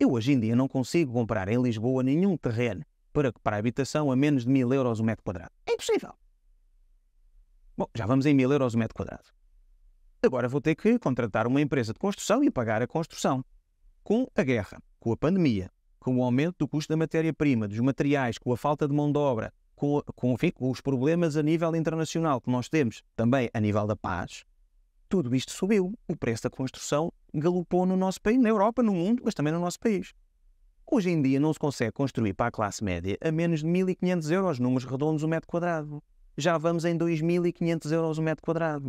Eu hoje em dia não consigo comprar em Lisboa nenhum terreno para, para habitação a menos de mil euros o metro quadrado. É impossível. Bom, já vamos em mil euros o metro quadrado. Agora vou ter que contratar uma empresa de construção e pagar a construção. Com a guerra, com a pandemia, com o aumento do custo da matéria-prima, dos materiais, com a falta de mão de obra, com, com, enfim, com os problemas a nível internacional que nós temos, também a nível da paz, tudo isto subiu. O preço da construção galopou no nosso país, na Europa, no mundo, mas também no nosso país. Hoje em dia não se consegue construir para a classe média a menos de 1.500 euros, números redondos, o um metro quadrado. Já vamos em 2.500 euros o um metro quadrado.